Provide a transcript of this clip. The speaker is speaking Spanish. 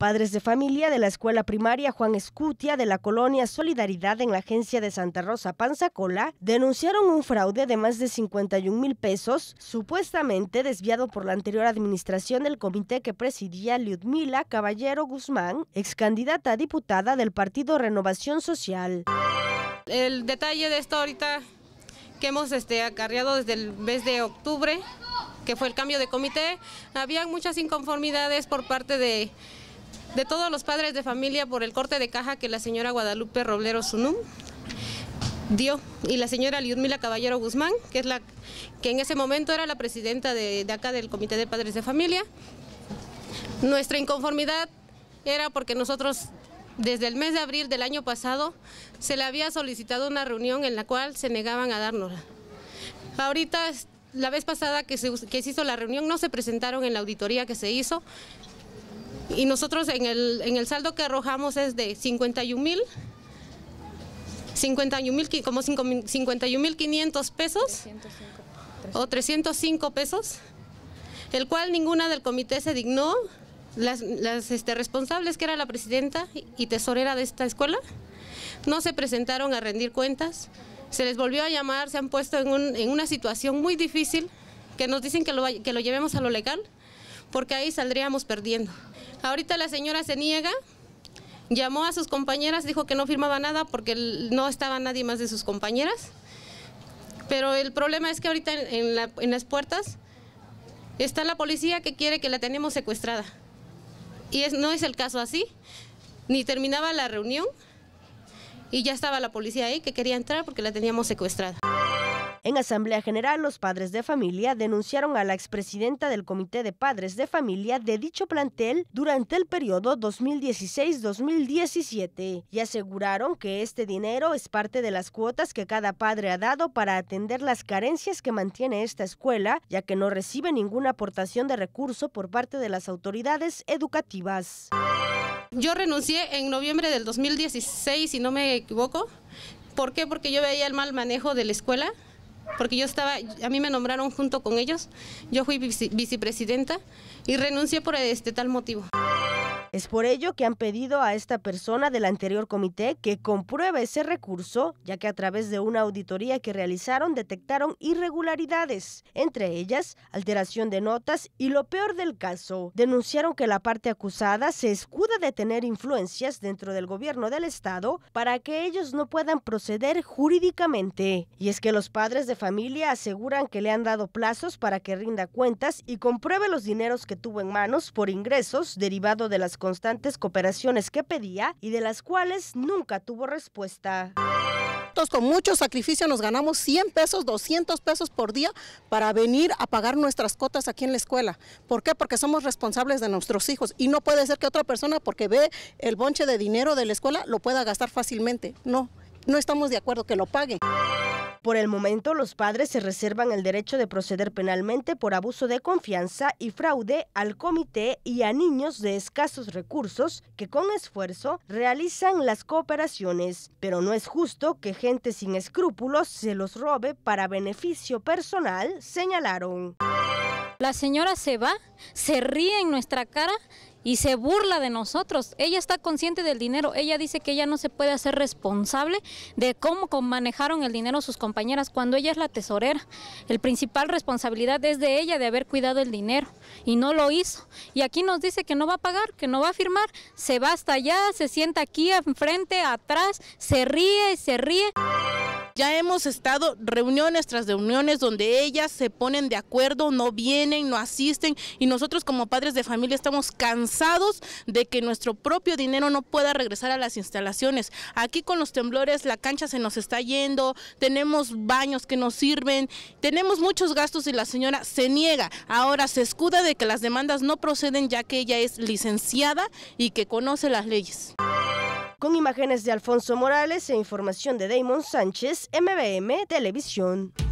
Padres de familia de la escuela primaria Juan Escutia de la colonia Solidaridad en la agencia de Santa Rosa Panzacola denunciaron un fraude de más de 51 mil pesos, supuestamente desviado por la anterior administración del comité que presidía Liudmila Caballero Guzmán, ex candidata a diputada del partido Renovación Social. El detalle de esto ahorita que hemos este, acarreado desde el mes de octubre, que fue el cambio de comité, había muchas inconformidades por parte de de todos los padres de familia por el corte de caja que la señora Guadalupe Roblero Sunum dio y la señora Liudmila Caballero Guzmán, que es la que en ese momento era la presidenta de, acá del Comité de Padres de Familia. Nuestra inconformidad era porque nosotros desde el mes de abril del año pasado se le había solicitado una reunión en la cual se negaban a dárnosla. Ahorita, la vez pasada que que se hizo la reunión, no se presentaron en la auditoría que se hizo, y nosotros en el, en el saldo que arrojamos es de 51 mil. 51 mil, como 500 pesos o 305 pesos, el cual ninguna del comité se dignó, las, este, responsables que era la presidenta y tesorera de esta escuela, no se presentaron a rendir cuentas, se les volvió a llamar, se han puesto en, un, en una situación muy difícil, que nos dicen que lo, que lo llevemos a lo legal, porque ahí saldríamos perdiendo. Ahorita la señora se niega, llamó a sus compañeras, dijo que no firmaba nada porque no estaba nadie más de sus compañeras. Pero el problema es que ahorita en, las puertas está la policía que quiere que la tenemos secuestrada. Y no es el caso así. Ni terminaba la reunión y ya estaba la policía ahí que quería entrar porque la teníamos secuestrada. En Asamblea General, los padres de familia denunciaron a la expresidenta del Comité de Padres de Familia de dicho plantel durante el periodo 2016-2017 y aseguraron que este dinero es parte de las cuotas que cada padre ha dado para atender las carencias que mantiene esta escuela, ya que no recibe ninguna aportación de recurso por parte de las autoridades educativas. Yo renuncié en noviembre del 2016, si no me equivoco. ¿Por qué? Porque yo veía el mal manejo de la escuela porque yo estaba, a mí me nombraron junto con ellos, yo fui vicepresidenta y renuncié por este tal motivo. Es por ello que han pedido a esta persona del anterior comité que compruebe ese recurso, ya que a través de una auditoría que realizaron detectaron irregularidades, entre ellas alteración de notas y lo peor del caso, denunciaron que la parte acusada se escuda de tener influencias dentro del gobierno del Estado para que ellos no puedan proceder jurídicamente. Y es que los padres de familia aseguran que le han dado plazos para que rinda cuentas y compruebe los dineros que tuvo en manos por ingresos derivado de las constantes cooperaciones que pedía y de las cuales nunca tuvo respuesta con mucho sacrificio nos ganamos 100 pesos, 200 pesos por día para venir a pagar nuestras cotas aquí en la escuela. ¿Por qué? Porque somos responsables de nuestros hijos y no puede ser que otra persona porque ve el bonche de dinero de la escuela lo pueda gastar fácilmente. No, no estamos de acuerdo que lo pague. Por el momento, los padres se reservan el derecho de proceder penalmente por abuso de confianza y fraude al comité y a niños de escasos recursos que con esfuerzo realizan las cooperaciones, pero no es justo que gente sin escrúpulos se los robe para beneficio personal, señalaron. La señora se va, se ríe en nuestra cara y se burla de nosotros. Ella está consciente del dinero, ella dice que ella no se puede hacer responsable de cómo manejaron el dinero sus compañeras cuando ella es la tesorera. El principal responsabilidad es de ella de haber cuidado el dinero y no lo hizo. Y aquí nos dice que no va a pagar, que no va a firmar, se va hasta allá, se sienta aquí enfrente, atrás, se ríe y se ríe. Ya hemos estado reuniones tras reuniones donde ellas se ponen de acuerdo, no vienen, no asisten y nosotros como padres de familia estamos cansados de que nuestro propio dinero no pueda regresar a las instalaciones. Aquí con los temblores la cancha se nos está yendo, tenemos baños que nos sirven, tenemos muchos gastos y la señora se niega. Ahora se escuda de que las demandas no proceden ya que ella es licenciada y que conoce las leyes. Con imágenes de Alfonso Morales e información de Damon Sánchez, MBM Televisión.